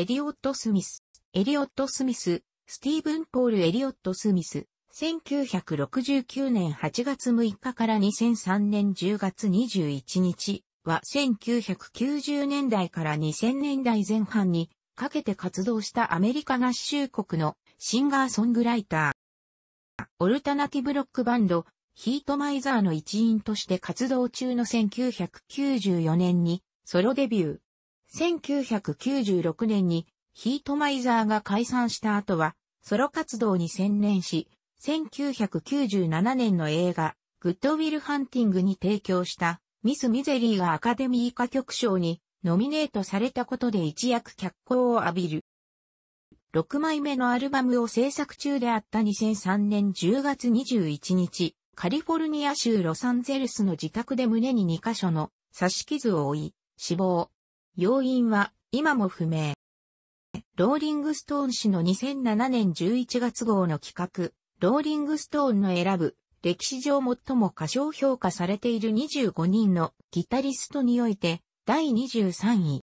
エリオット・スミス。エリオット・スミス、スティーブン・ポール・エリオット・スミス。1969年8月6日から2003年10月21日は1990年代から2000年代前半にかけて活動したアメリカ合衆国のシンガーソングライター。オルタナティブロックバンドヒートマイザーの一員として活動中の1994年にソロデビュー。1996年にヒートマイザーが解散した後は、ソロ活動に専念し、1997年の映画、グッドウィルハンティングに提供したミス・ミゼリーがアカデミー歌曲賞にノミネートされたことで一躍脚光を浴びる。6枚目のアルバムを制作中であった2003年10月21日、カリフォルニア州ロサンゼルスの自宅で胸に2カ所の刺し傷を負い、死亡。要因は今も不明。ローリングストーン氏の2007年11月号の企画、ローリングストーンの選ぶ、歴史上最も過小評価されている25人のギタリストにおいて、第23位。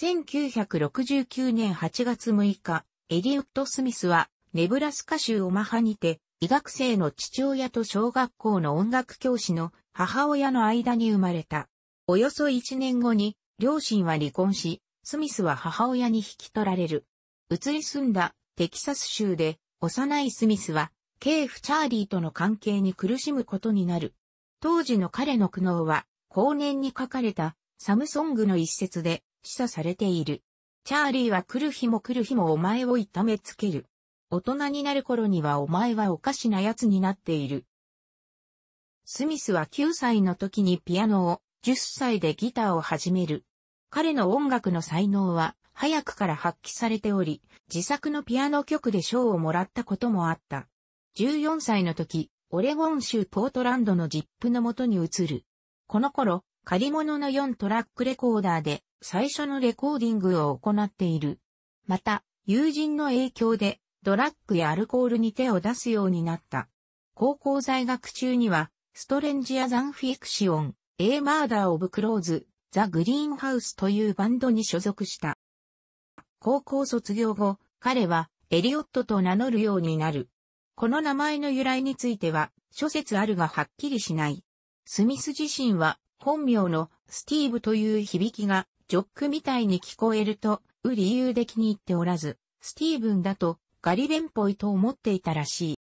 1969年8月6日、エリウッド・スミスは、ネブラスカ州オマハにて、医学生の父親と小学校の音楽教師の母親の間に生まれた。およそ1年後に、両親は離婚し、スミスは母親に引き取られる。移り住んだテキサス州で幼いスミスは、ケーフ・チャーリーとの関係に苦しむことになる。当時の彼の苦悩は、後年に書かれたサムソングの一節で示唆されている。チャーリーは来る日も来る日もお前を痛めつける。大人になる頃にはお前はおかしな奴になっている。スミスは9歳の時にピアノを、10歳でギターを始める。彼の音楽の才能は早くから発揮されており、自作のピアノ曲で賞をもらったこともあった。14歳の時、オレゴン州ポートランドのジップのとに移る。この頃、借り物の4トラックレコーダーで最初のレコーディングを行っている。また、友人の影響でドラッグやアルコールに手を出すようになった。高校在学中には、ストレンジア・ザンフィクシオン、A Murder of Crows、ザ・グリーンハウスというバンドに所属した。高校卒業後、彼はエリオットと名乗るようになる。この名前の由来については諸説あるがはっきりしない。スミス自身は本名のスティーブという響きがジョックみたいに聞こえると、う理由で気に入っておらず、スティーブンだとガリレンポイと思っていたらしい。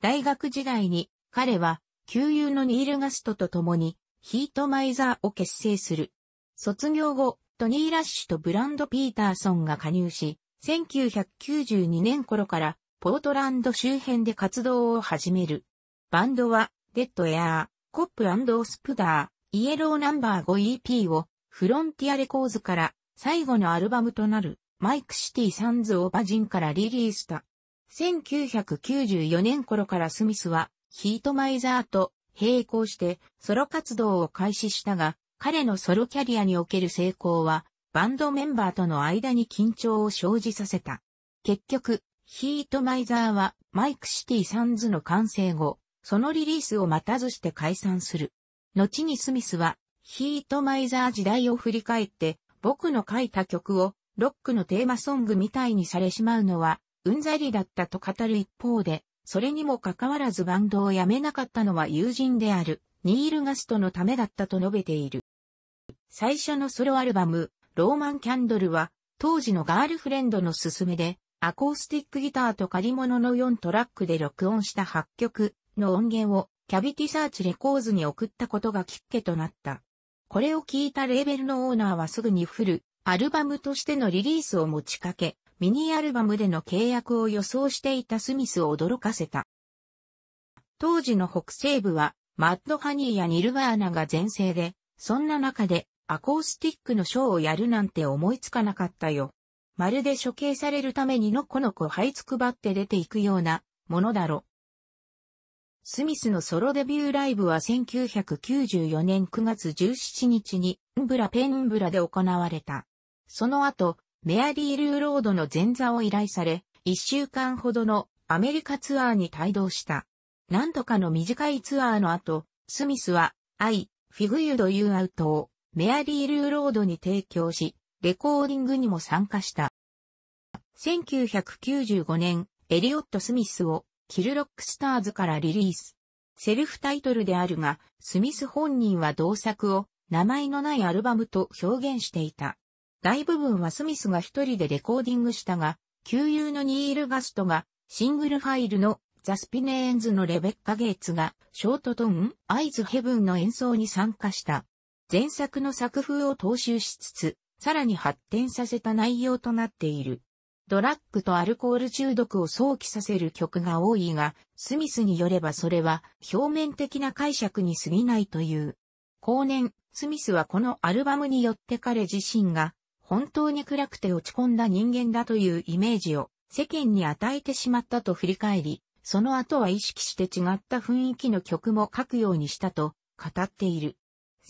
大学時代に彼は旧友のニール・ガストと共にヒートマイザーを結成する。卒業後、トニー・ラッシュとブランド・ピーターソンが加入し、1992年頃からポートランド周辺で活動を始める。バンドは、デッド・エアー、コップオスプダー、イエローナンバー 5EP をフロンティアレコーズから最後のアルバムとなるマイクシティ・サンズ・オーバジンからリリースした。1994年頃からスミスはヒートマイザーと並行してソロ活動を開始したが、彼のソロキャリアにおける成功は、バンドメンバーとの間に緊張を生じさせた。結局、ヒートマイザーはマイクシティサンズの完成後、そのリリースを待たずして解散する。後にスミスは、ヒートマイザー時代を振り返って、僕の書いた曲をロックのテーマソングみたいにされしまうのは、うんざりだったと語る一方で、それにもかかわらずバンドを辞めなかったのは友人である、ニール・ガストのためだったと述べている。最初のソロアルバム、ローマン・キャンドルは、当時のガールフレンドの勧めで、アコースティックギターと借り物の4トラックで録音した8曲の音源をキャビティサーチレコーズに送ったことがきっけとなった。これを聞いたレーベルのオーナーはすぐにフル、アルバムとしてのリリースを持ちかけ、ミニアルバムでの契約を予想していたスミスを驚かせた。当時の北西部は、マッドハニーやニルバーナが全盛で、そんな中でアコースティックのショーをやるなんて思いつかなかったよ。まるで処刑されるためにのこのこ這いつくばって出ていくようなものだろ。スミスのソロデビューライブは1994年9月17日に、ンブラペンブラで行われた。その後、メアリールーロードの前座を依頼され、一週間ほどのアメリカツアーに帯同した。何度かの短いツアーの後、スミスは、アイ、フィグユド・ユーアウトをメアリー・ルーロードに提供し、レコーディングにも参加した。1995年、エリオット・スミスをキルロックスターズからリリース。セルフタイトルであるが、スミス本人は同作を名前のないアルバムと表現していた。大部分はスミスが一人でレコーディングしたが、旧友のニール・ガストが、シングルファイルのザ・スピネーンズのレベッカ・ゲイツが、ショートトーン、アイズ・ヘブンの演奏に参加した。前作の作風を踏襲しつつ、さらに発展させた内容となっている。ドラッグとアルコール中毒を想起させる曲が多いが、スミスによればそれは表面的な解釈に過ぎないという。後年、スミスはこのアルバムによって彼自身が本当に暗くて落ち込んだ人間だというイメージを世間に与えてしまったと振り返り、その後は意識して違った雰囲気の曲も書くようにしたと語っている。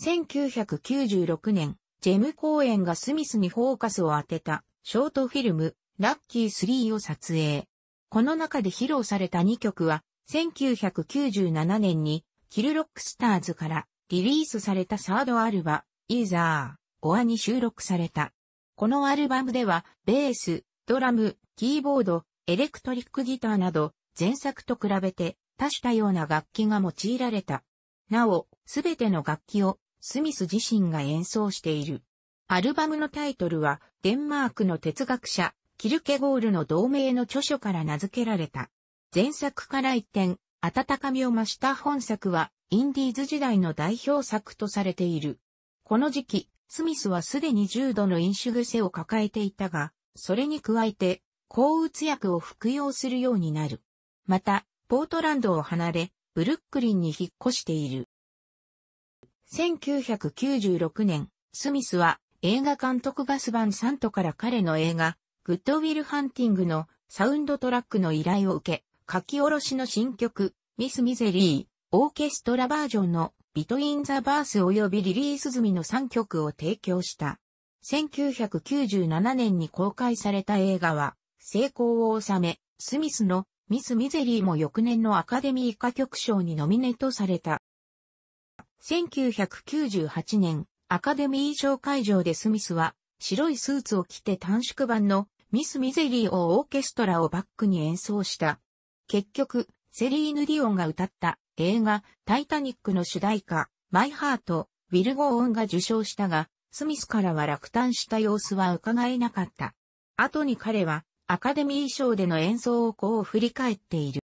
1996年、ジェム・公演がスミスにフォーカスを当てたショートフィルム、ラッキー3を撮影。この中で披露された2曲は、1997年に、キルロックスターズからリリースされたサードアルバ、イーザー、オアに収録された。このアルバムでは、ベース、ドラム、キーボード、エレクトリックギターなど、前作と比べて多種多様な楽器が用いられた。なお、すべての楽器をスミス自身が演奏している。アルバムのタイトルは、デンマークの哲学者、キルケゴールの同名の著書から名付けられた。前作から一転、温かみを増した本作は、インディーズ時代の代表作とされている。この時期、スミスはすでに重度の飲酒癖を抱えていたが、それに加えて、抗うつ薬を服用するようになる。また、ポートランドを離れ、ブルックリンに引っ越している。1996年、スミスは映画監督ガスバン・サントから彼の映画、グッドウィル・ハンティングのサウンドトラックの依頼を受け、書き下ろしの新曲、ミス・ミゼリー、オーケストラバージョンのビトインザバース及びリリース済みの3曲を提供した。1997年に公開された映画は、成功を収め、スミスのミス・ミゼリーも翌年のアカデミー歌曲賞にノミネートされた。1998年、アカデミー賞会場でスミスは、白いスーツを着て短縮版のミス・ミゼリーをオーケストラをバックに演奏した。結局、セリーヌ・ディオンが歌った映画タイタニックの主題歌マイ・ハート、ウィル・ゴーンが受賞したが、スミスからは落胆した様子は伺えなかった。後に彼はアカデミー賞での演奏をこう振り返っている。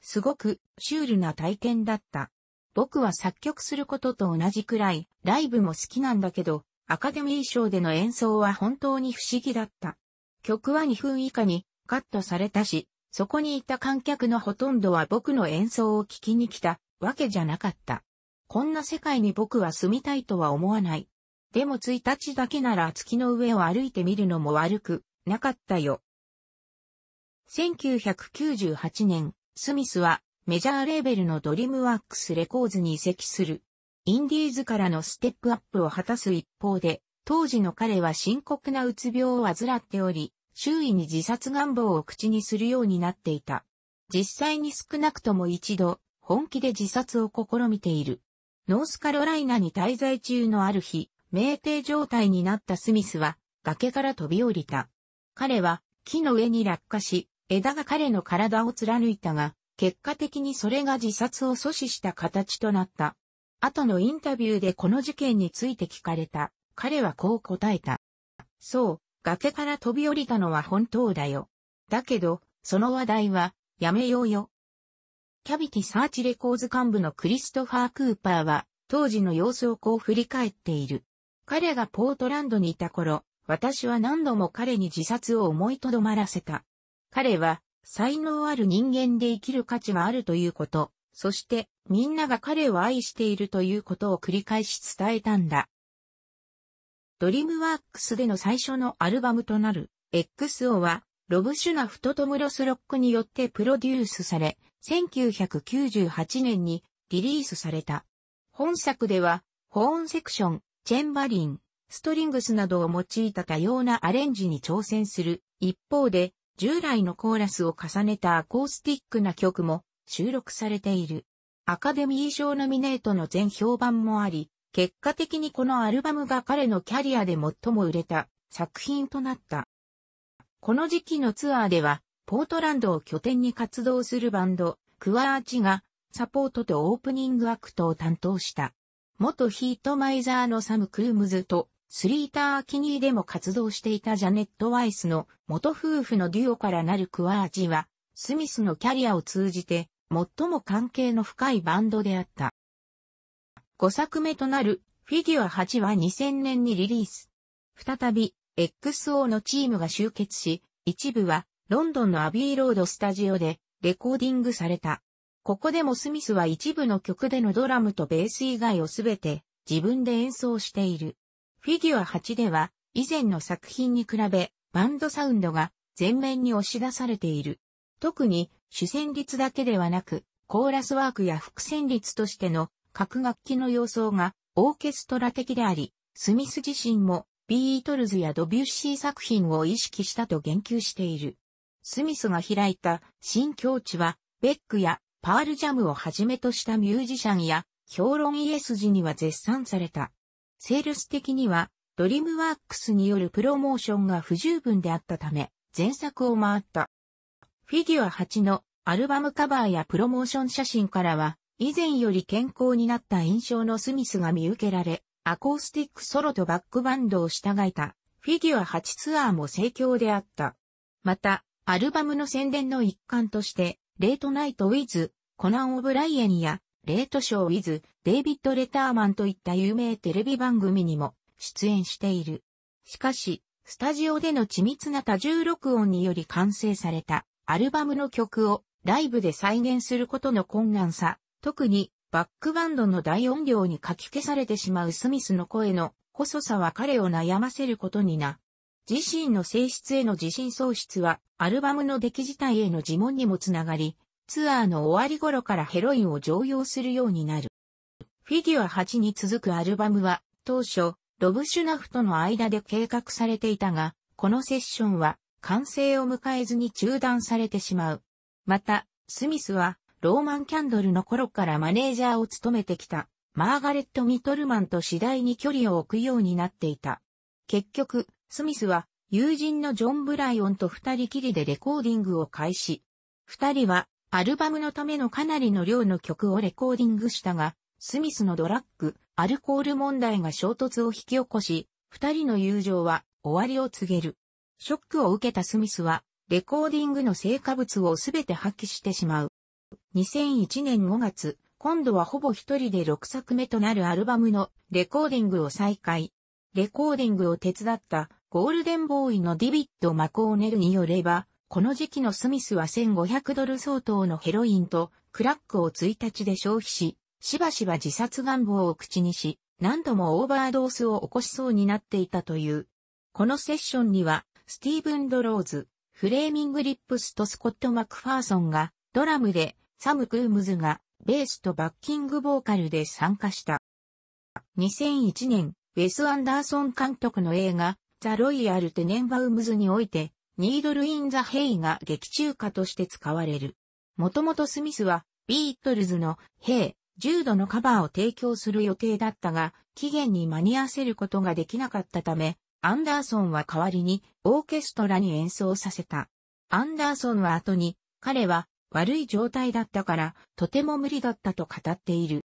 すごくシュールな体験だった。僕は作曲することと同じくらいライブも好きなんだけど、アカデミー賞での演奏は本当に不思議だった。曲は2分以下にカットされたし、そこにいた観客のほとんどは僕の演奏を聴きに来たわけじゃなかった。こんな世界に僕は住みたいとは思わない。でも1日だけなら月の上を歩いてみるのも悪くなかったよ。1998年、スミスはメジャーレーベルのドリームワークスレコーズに移籍する。インディーズからのステップアップを果たす一方で、当時の彼は深刻なうつ病を患っており、周囲に自殺願望を口にするようになっていた。実際に少なくとも一度、本気で自殺を試みている。ノースカロライナに滞在中のある日、酩酊状態になったスミスは崖から飛び降りた。彼は木の上に落下し、枝が彼の体を貫いたが、結果的にそれが自殺を阻止した形となった。後のインタビューでこの事件について聞かれた。彼はこう答えた。そう、崖から飛び降りたのは本当だよ。だけど、その話題は、やめようよ。キャビティサーチレコーズ幹部のクリストファー・クーパーは、当時の様子をこう振り返っている。彼がポートランドにいた頃、私は何度も彼に自殺を思いとどまらせた。彼は、才能ある人間で生きる価値があるということ、そして、みんなが彼を愛しているということを繰り返し伝えたんだ。ドリームワークスでの最初のアルバムとなる XO はロブ・シュナフトとムロス・ロックによってプロデュースされ、1998年にリリースされた。本作では、ホーンセクション、チェンバリン、ストリングスなどを用いた多様なアレンジに挑戦する。一方で、従来のコーラスを重ねたアコースティックな曲も収録されている。アカデミー賞ノミネートの全評判もあり、結果的にこのアルバムが彼のキャリアで最も売れた作品となった。この時期のツアーでは、ポートランドを拠点に活動するバンド、クワーチがサポートとオープニングアクトを担当した。元ヒートマイザーのサム・クルームズとスリーター・アキニーでも活動していたジャネット・ワイスの元夫婦のデュオからなるクワーチは、スミスのキャリアを通じて最も関係の深いバンドであった。5作目となるフィギュア8は2000年にリリース。再び XO のチームが集結し、一部はロンドンのアビーロードスタジオでレコーディングされた。ここでもスミスは一部の曲でのドラムとベース以外をすべて自分で演奏している。フィギュア8では以前の作品に比べバンドサウンドが前面に押し出されている。特に主旋律だけではなくコーラスワークや副旋律としての各楽器の様相がオーケストラ的であり、スミス自身もビートルズやドビュッシー作品を意識したと言及している。スミスが開いた新境地は、ベックやパールジャムをはじめとしたミュージシャンや評論家筋には絶賛された。セールス的には、ドリームワークスによるプロモーションが不十分であったため、前作を回った。フィギュア8のアルバムカバーやプロモーション写真からは、以前より健康になった印象のスミスが見受けられ、アコースティックソロとバックバンドを従えた、フィギュア8ツアーも盛況であった。また、アルバムの宣伝の一環として、レートナイトウィズ、コナン・オブライエンや、レートショーウィズ、デイビッド・レターマンといった有名テレビ番組にも出演している。しかし、スタジオでの緻密な多重録音により完成されたアルバムの曲をライブで再現することの困難さ、特にバックバンドの大音量にかき消されてしまうスミスの声の細さは彼を悩ませることにな。自身の性質への自信喪失はアルバムの出来自体への自問にもつながり、ツアーの終わり頃からヘロインを常用するようになる。フィギュア8に続くアルバムは当初ロブシュナフとの間で計画されていたが、このセッションは完成を迎えずに中断されてしまう。また、スミスはローマンキャンドルの頃からマネージャーを務めてきた、マーガレット・ミトルマンと次第に距離を置くようになっていた。結局、スミスは友人のジョン・ブライオンと二人きりでレコーディングを開始。二人はアルバムのためのかなりの量の曲をレコーディングしたが、スミスのドラッグ、アルコール問題が衝突を引き起こし、二人の友情は終わりを告げる。ショックを受けたスミスは、レコーディングの成果物をすべて破棄してしまう。2001年5月、今度はほぼ一人で6作目となるアルバムのレコーディングを再開。レコーディングを手伝ったゴールデンボーイのディビッド・マコーネルによれば、この時期のスミスは1500ドル相当のヘロインとクラックを1日で消費し、しばしば自殺願望を口にし、何度もオーバードースを起こしそうになっていたという。このセッションには、スティーブン・ドローズ、フレーミング・リップスとスコット・マクファーソンがドラムでサム・クームズがベースとバッキングボーカルで参加した。2001年、ウェス・アンダーソン監督の映画、ザ・ロイヤル・テネンバウムズにおいて、ニードル・イン・ザ・ヘイが劇中歌として使われる。もともとスミスは、ビートルズのヘイ、重度のカバーを提供する予定だったが、期限に間に合わせることができなかったため、アンダーソンは代わりにオーケストラに演奏させた。アンダーソンは後に、彼は悪い状態だったから、とても無理だったと語っている。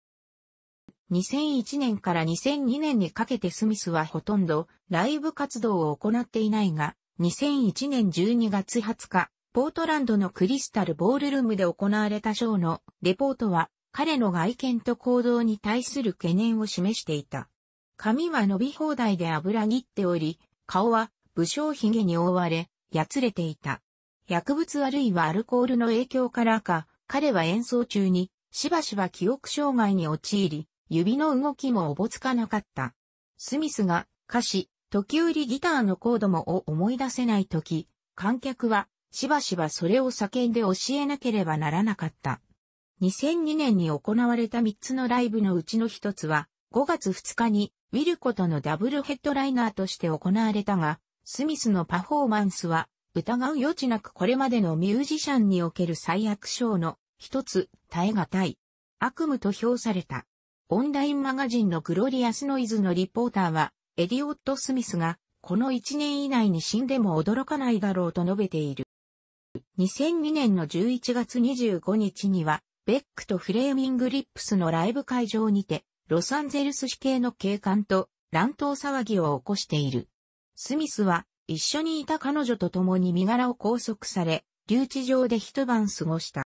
2001年から2002年にかけてスミスはほとんどライブ活動を行っていないが、2001年12月20日、ポートランドのクリスタルボールルームで行われたショーのレポートは、彼の外見と行動に対する懸念を示していた。髪は伸び放題で油ぎっており、顔は武将髭に覆われ、やつれていた。薬物あるいはアルコールの影響からか、彼は演奏中に、しばしば記憶障害に陥り、指の動きもおぼつかなかった。スミスが歌詞、時折ギターのコードもを思い出せない時、観客はしばしばそれを叫んで教えなければならなかった。2002年に行われた3つのライブのうちの1つは、5月2日にウィルコとのダブルヘッドライナーとして行われたが、スミスのパフォーマンスは疑う余地なくこれまでのミュージシャンにおける最悪賞の一つ、耐え難い。悪夢と評された。オンラインマガジンのグロリアスノイズのリポーターは、エディオット・スミスが、この1年以内に死んでも驚かないだろうと述べている。2002年の11月25日には、ベックとフレーミング・リップスのライブ会場にて、ロサンゼルス市警の警官と乱闘騒ぎを起こしている。スミスは、一緒にいた彼女と共に身柄を拘束され、留置場で一晩過ごした。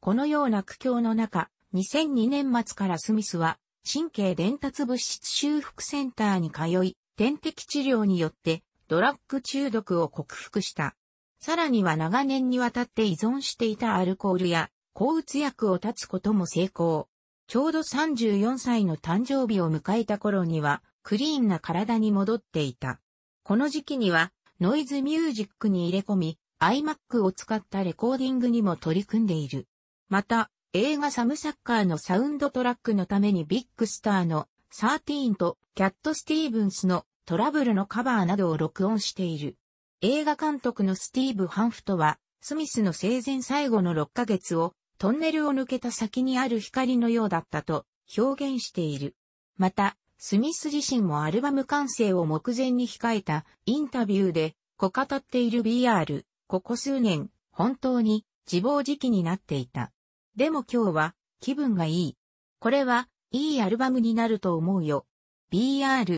このような苦境の中、2002年末からスミスは、神経伝達物質修復センターに通い、点滴治療によってドラッグ中毒を克服した。さらには長年にわたって依存していたアルコールや抗うつ薬を断つことも成功。ちょうど34歳の誕生日を迎えた頃には、クリーンな体に戻っていた。この時期には、ノイズミュージックに入れ込み、iMac を使ったレコーディングにも取り組んでいる。また、映画サムサッカーのサウンドトラックのためにビッグスターの13とキャット・スティーブンスのトラブルのカバーなどを録音している。映画監督のスティーブ・ハンフトは、スミスの生前最後の6ヶ月をトンネルを抜けた先にある光のようだったと表現している。また、スミス自身もアルバム完成を目前に控えたインタビューで、こ語っている BR、ここ数年、本当に自暴自棄になっていた。でも今日は気分がいい。これはいいアルバムになると思うよ。BR。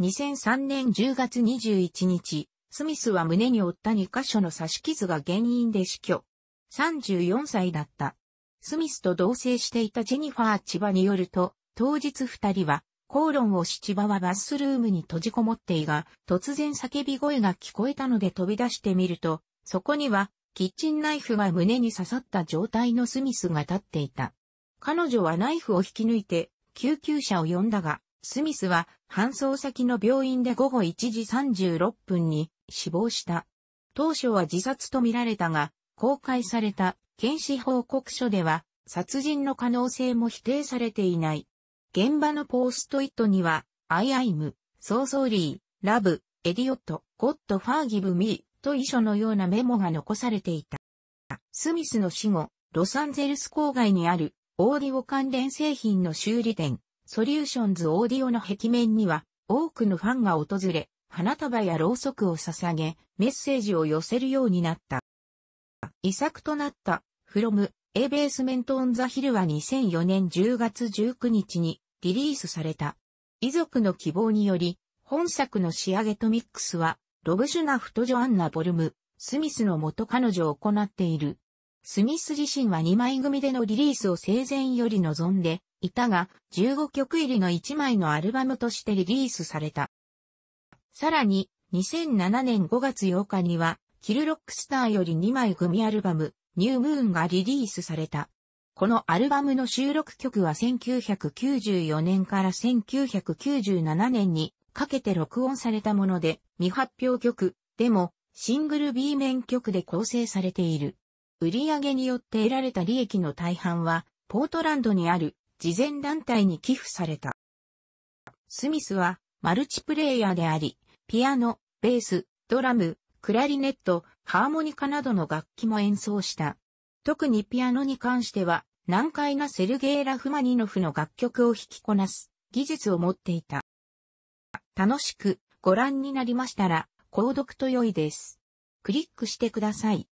2003年10月21日、スミスは胸に負った2箇所の刺し傷が原因で死去。34歳だった。スミスと同棲していたジェニファー・千葉によると、当日二人は口論をしち葉はバスルームに閉じこもっていが、突然叫び声が聞こえたので飛び出してみると、そこには、キッチンナイフが胸に刺さった状態のスミスが立っていた。彼女はナイフを引き抜いて、救急車を呼んだが、スミスは搬送先の病院で午後1時36分に死亡した。当初は自殺とみられたが、公開された検視報告書では殺人の可能性も否定されていない。現場のポーストイットには、I am, so sorry, love, ディオット、ゴッドファーギブミーと遺書のようなメモが残されていた。スミスの死後、ロサンゼルス郊外にあるオーディオ関連製品の修理店、ソリューションズオーディオの壁面には多くのファンが訪れ、花束やろうそくを捧げ、メッセージを寄せるようになった。遺作となった、フロム、エベースメントオンザヒルは2004年10月19日にリリースされた。遺族の希望により、本作の仕上げとミックスは、ロブ・ジュナフとジョアンナ・ボルム、スミスの元彼女を行っている。スミス自身は2枚組でのリリースを生前より望んでいたが、15曲入りの1枚のアルバムとしてリリースされた。さらに、2007年5月8日には、キルロックスターより2枚組アルバム、ニュームーンがリリースされた。このアルバムの収録曲は1994年から1997年にかけて録音されたもので、未発表曲、でも、シングル B 面曲で構成されている。売上によって得られた利益の大半は、ポートランドにある、慈善団体に寄付された。スミスは、マルチプレイヤーであり、ピアノ、ベース、ドラム、クラリネット、ハーモニカなどの楽器も演奏した。特にピアノに関しては、難解なセルゲイ・ラフマニノフの楽曲を弾きこなす技術を持っていた。楽しくご覧になりましたら、購読と良いです。クリックしてください。